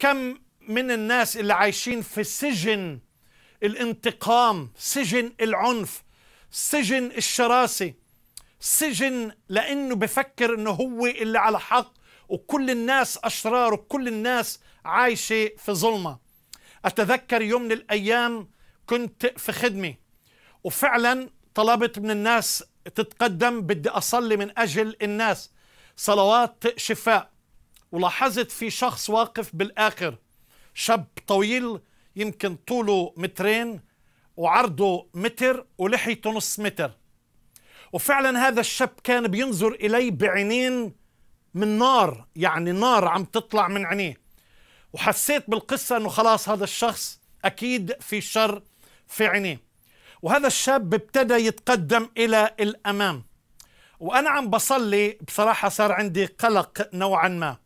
كم من الناس اللي عايشين في سجن الانتقام سجن العنف سجن الشراسة سجن لأنه بفكر أنه هو اللي على حق وكل الناس أشرار وكل الناس عايشة في ظلمة أتذكر يوم من الأيام كنت في خدمة وفعلا طلبت من الناس تتقدم بدي أصلي من أجل الناس صلوات شفاء ولاحظت في شخص واقف بالاخر شاب طويل يمكن طوله مترين وعرضه متر ولحيته نص متر وفعلا هذا الشاب كان بينظر إلي بعينين من نار يعني نار عم تطلع من عينيه وحسيت بالقصة أنه خلاص هذا الشخص أكيد في شر في عينيه وهذا الشاب ابتدى يتقدم إلى الأمام وأنا عم بصلي بصراحة صار عندي قلق نوعا ما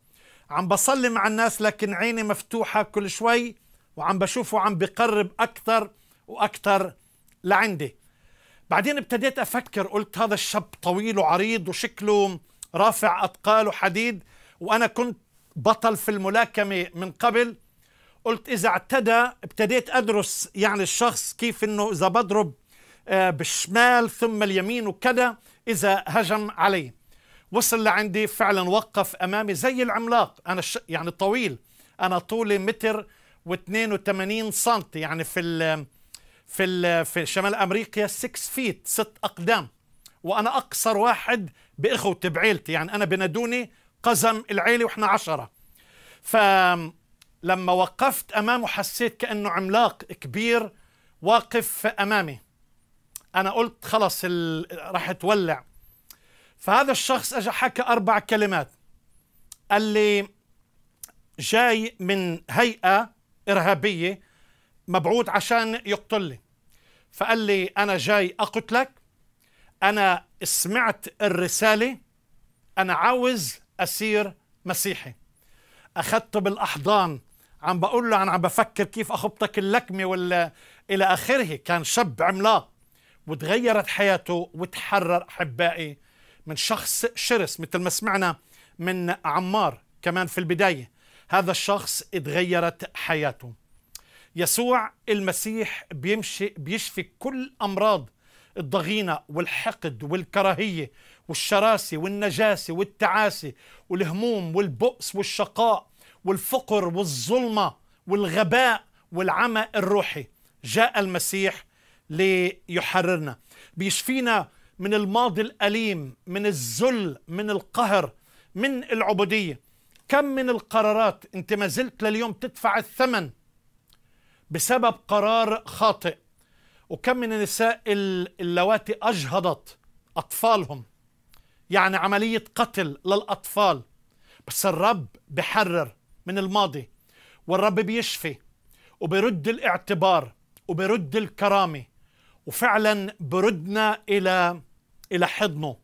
عم بصلي مع الناس لكن عيني مفتوحة كل شوي وعم بشوفه عم بقرب أكثر وأكثر لعندي بعدين ابتديت أفكر قلت هذا الشاب طويل وعريض وشكله رافع أثقال وحديد وأنا كنت بطل في الملاكمة من قبل قلت إذا اعتدى ابتديت أدرس يعني الشخص كيف أنه إذا بضرب آه، بالشمال ثم اليمين وكذا إذا هجم علي وصل لعندي فعلا وقف امامي زي العملاق انا ش... يعني طويل انا طولي متر و82 سم يعني في ال... في ال... في شمال امريكا 6 فيت 6 اقدام وانا اقصر واحد باخوتي بعيلتي يعني انا بنادوني قزم العيله واحنا عشرة فلما وقفت امامه حسيت كانه عملاق كبير واقف امامي انا قلت خلص ال... راح تولع فهذا الشخص اجى حكى اربع كلمات قال لي جاي من هيئه ارهابيه مبعوث عشان يقتلني فقال لي انا جاي اقتلك انا سمعت الرساله انا عاوز اسير مسيحي اخذته بالاحضان عم بقول له انا عم بفكر كيف اخبطك اللكمه ولا الى اخره كان شاب عملاق وتغيرت حياته وتحرر احبائي من شخص شرس مثل ما سمعنا من عمار كمان في البداية هذا الشخص اتغيرت حياته يسوع المسيح بيمشي بيشفي كل أمراض الضغينة والحقد والكراهية والشراسة والنجاسة والتعاسة والهموم والبؤس والشقاء والفقر والظلمة والغباء والعمى الروحي جاء المسيح ليحررنا بيشفينا من الماضي الأليم من الذل من القهر من العبودية كم من القرارات أنت ما زلت لليوم تدفع الثمن بسبب قرار خاطئ وكم من النساء اللواتي أجهضت أطفالهم يعني عملية قتل للأطفال بس الرب بحرر من الماضي والرب بيشفي وبرد الاعتبار وبرد الكرامه وفعلا بردنا الى الى حضنه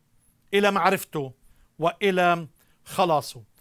الى معرفته والى خلاصه